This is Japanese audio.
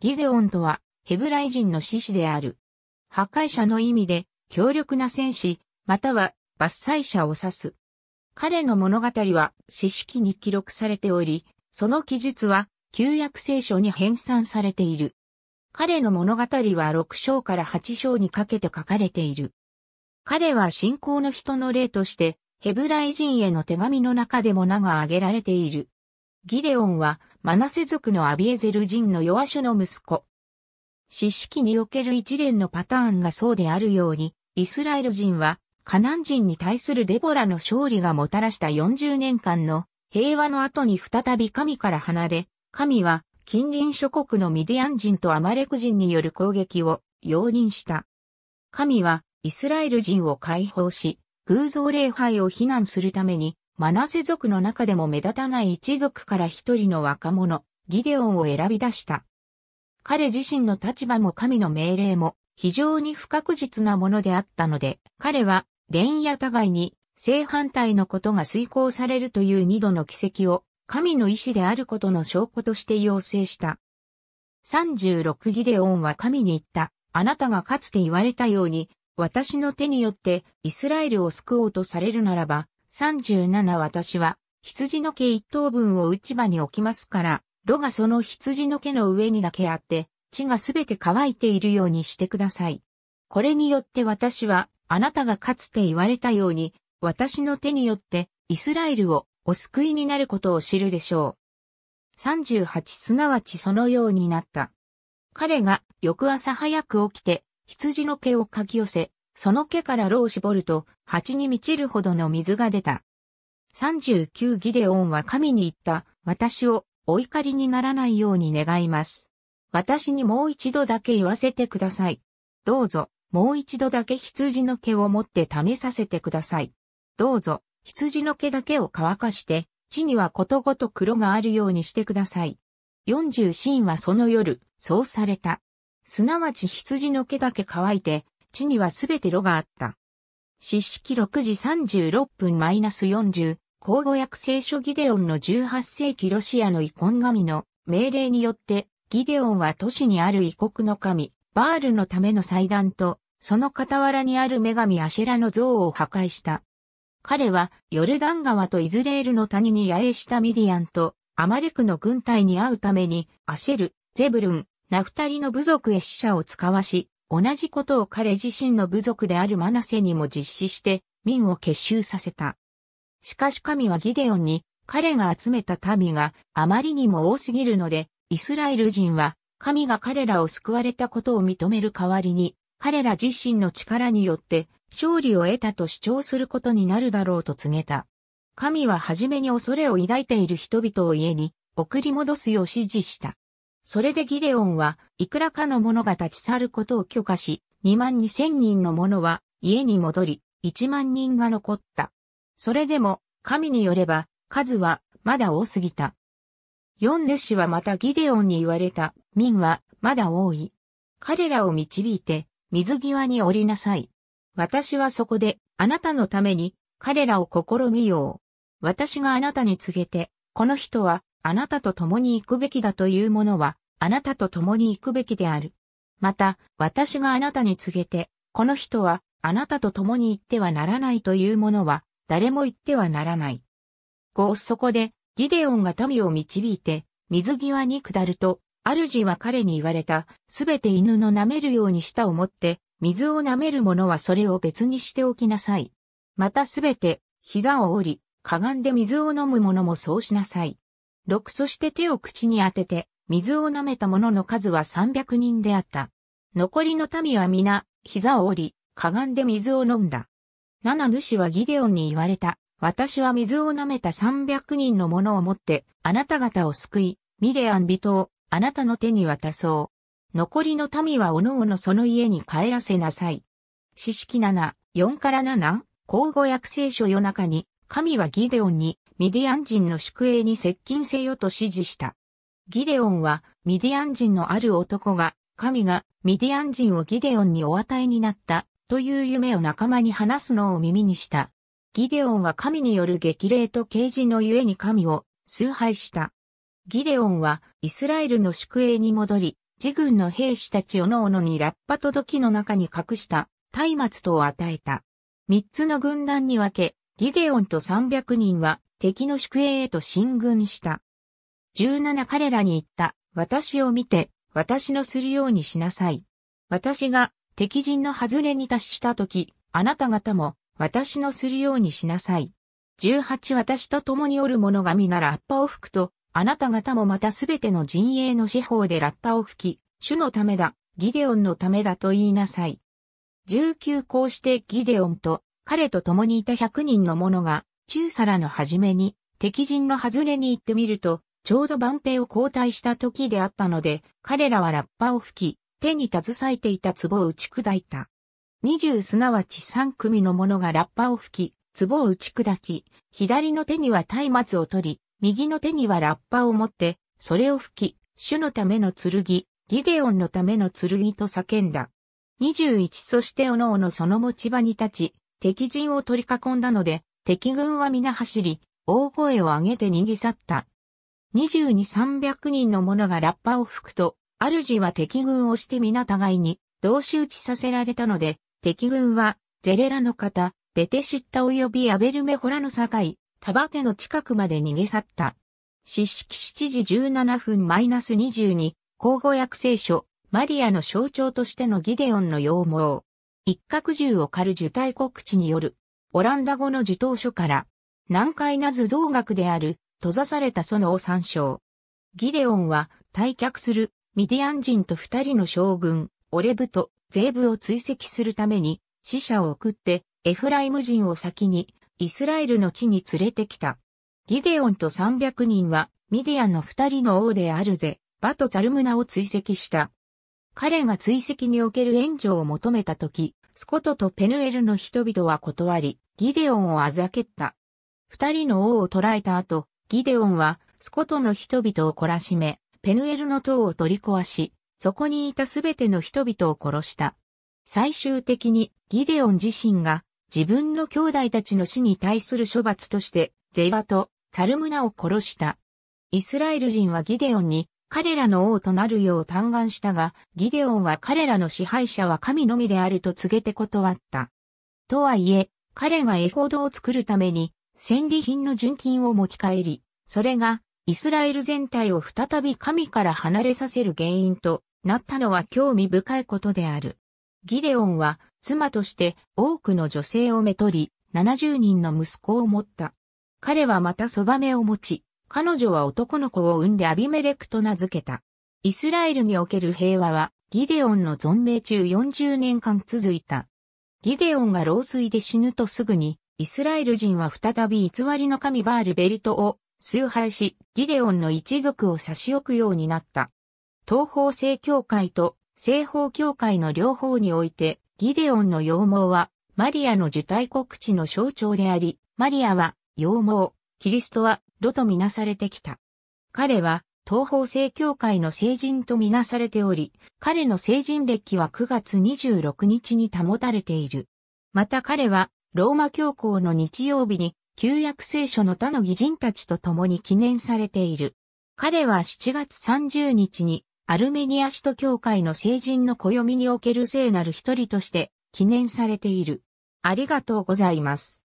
ギデオンとは、ヘブライ人の獅子である。破壊者の意味で、強力な戦士、または、伐採者を指す。彼の物語は、詩式に記録されており、その記述は、旧約聖書に編纂されている。彼の物語は6章から8章にかけて書かれている。彼は信仰の人の例として、ヘブライ人への手紙の中でも名が挙げられている。ギデオンは、マナセ族のアビエゼル人の弱種の息子。四式における一連のパターンがそうであるように、イスラエル人は、カナン人に対するデボラの勝利がもたらした40年間の平和の後に再び神から離れ、神は近隣諸国のミディアン人とアマレク人による攻撃を容認した。神はイスラエル人を解放し、偶像礼拝を非難するためにマナセ族の中でも目立たない一族から一人の若者、ギデオンを選び出した。彼自身の立場も神の命令も非常に不確実なものであったので、彼は、連夜互いに正反対のことが遂行されるという二度の奇跡を神の意志であることの証拠として要請した。36ギデオンは神に言った。あなたがかつて言われたように、私の手によってイスラエルを救おうとされるならば、37私は、羊の毛一等分を内場に置きますから、炉がその羊の毛の上にだけあって、血がすべて乾いているようにしてください。これによって私は、あなたがかつて言われたように、私の手によって、イスラエルをお救いになることを知るでしょう。38すなわちそのようになった。彼が翌朝早く起きて、羊の毛をかき寄せ、その毛から炉を絞ると、蜂に満ちるほどの水が出た。39ギデオンは神に言った、私をお怒りにならないように願います。私にもう一度だけ言わせてください。どうぞ、もう一度だけ羊の毛を持って試させてください。どうぞ、羊の毛だけを乾かして、地にはことごと黒があるようにしてください。40シーンはその夜、そうされた。すなわち羊の毛だけ乾いて、地にはすべて炉があった。四式6時36分マイナス -40、口語訳聖書ギデオンの18世紀ロシアの遺恨神の命令によって、ギデオンは都市にある異国の神、バールのための祭壇と、その傍らにある女神アシェラの像を破壊した。彼はヨルダン川とイズレールの谷に野営したミディアンとアマレクの軍隊に会うためにアシェル、ゼブルン、ナフタリの部族へ死者を使わし、同じことを彼自身の部族であるマナセにも実施して、民を結集させた。しかし神はギデオンに、彼が集めた民があまりにも多すぎるので、イスラエル人は、神が彼らを救われたことを認める代わりに、彼ら自身の力によって勝利を得たと主張することになるだろうと告げた。神は初めに恐れを抱いている人々を家に送り戻すよう指示した。それでギデオンはいくらかの者が立ち去ることを許可し、2万2千人の者は家に戻り、1万人が残った。それでも、神によれば、数はまだ多すぎた。ヨンネ氏はまたギデオンに言われた、民はまだ多い。彼らを導いて、水際に降りなさい。私はそこで、あなたのために、彼らを試みよう。私があなたに告げて、この人はあなたと共に行くべきだというものは、あなたと共に行くべきである。また、私があなたに告げて、この人は、あなたと共に行ってはならないというものは、誰も行ってはならない。5、そこで、ギデオンが民を導いて、水際に下ると、主は彼に言われた、すべて犬の舐めるように舌を持って、水を舐める者はそれを別にしておきなさい。またすべて、膝を折り、かがんで水を飲む者もそうしなさい。六そして手を口に当てて、水を舐めた者の数は三百人であった。残りの民は皆、膝を折り、かがんで水を飲んだ。七主はギデオンに言われた。私は水を舐めた三百人のものを持って、あなた方を救い、ミデアン人を、あなたの手に渡そう。残りの民はおのおのその家に帰らせなさい。四式七、四から七、交互訳聖書夜中に、神はギデオンに、ミディアン人の宿営に接近せよと指示した。ギデオンはミディアン人のある男が、神がミディアン人をギデオンにお与えになったという夢を仲間に話すのを耳にした。ギデオンは神による激励と啓示のゆえに神を崇拝した。ギデオンはイスラエルの宿営に戻り、自軍の兵士たちおのおのにラッパと土器の中に隠した松明とを与えた。三つの軍団に分け、ギデオンと三百人は敵の宿営へと進軍した。17彼らに言った、私を見て、私のするようにしなさい。私が敵陣の外れに達したとき、あなた方も私のするようにしなさい。18私と共におる者が皆ラッパを吹くと、あなた方もまたすべての陣営の四方でラッパを吹き、主のためだ、ギデオンのためだと言いなさい。19こうしてギデオンと彼と共にいた100人の者が中皿の初めに、敵陣の外れに行ってみると、ちょうど万兵を交代した時であったので、彼らはラッパを吹き、手に携えていた壺を打ち砕いた。二十すなわち三組の者がラッパを吹き、壺を打ち砕き、左の手には松明を取り、右の手にはラッパを持って、それを吹き、主のための剣、ギデオンのための剣と叫んだ。21そしておのおのその持ち場に立ち、敵陣を取り囲んだので、敵軍は皆走り、大声を上げて逃げ去った。二十二三百人の者がラッパを吹くと、主は敵軍をして皆互いに、同士打ちさせられたので、敵軍は、ゼレラの方、ベテシッタ及びアベルメホラの境、タバテの近くまで逃げ去った。四式七時十七分マイナス二十二、交互約聖書、マリアの象徴としてのギデオンの羊毛。一角獣を狩る受胎告知によるオランダ語の自頭書から、難解な図像学である、閉ざされた園を参照。ギデオンは、退却する、ミディアン人と二人の将軍、オレブと、ゼーブを追跡するために、死者を送って、エフライム人を先に、イスラエルの地に連れてきた。ギデオンと三百人は、ミディアンの二人の王であるぜ、バとザルムナを追跡した。彼が追跡における援助を求めたとき、スコトとペヌエルの人々は断り、ギデオンをあざけった。二人の王を捕らえた後、ギデオンは、スコトの人々を懲らしめ、ペヌエルの塔を取り壊し、そこにいたすべての人々を殺した。最終的に、ギデオン自身が、自分の兄弟たちの死に対する処罰として、ゼイバと、サルムナを殺した。イスラエル人はギデオンに、彼らの王となるよう嘆願したが、ギデオンは彼らの支配者は神のみであると告げて断った。とはいえ、彼がエフォードを作るために、戦利品の純金を持ち帰り、それが、イスラエル全体を再び神から離れさせる原因となったのは興味深いことである。ギデオンは、妻として多くの女性をめとり、70人の息子を持った。彼はまたそばめを持ち、彼女は男の子を産んでアビメレクと名付けた。イスラエルにおける平和は、ギデオンの存命中40年間続いた。ギデオンが老衰で死ぬとすぐに、イスラエル人は再び偽りの神バールベリトを崇拝し、ギデオンの一族を差し置くようになった。東方正教会と西方教会の両方において、ギデオンの羊毛は、マリアの受胎告知の象徴であり、マリアは、羊毛、キリストは炉とみなされてきた。彼は東方正教会の聖人とみなされており、彼の聖人歴は9月26日に保たれている。また彼はローマ教皇の日曜日に旧約聖書の他の義人たちと共に記念されている。彼は7月30日にアルメニア首都教会の聖人の暦における聖なる一人として記念されている。ありがとうございます。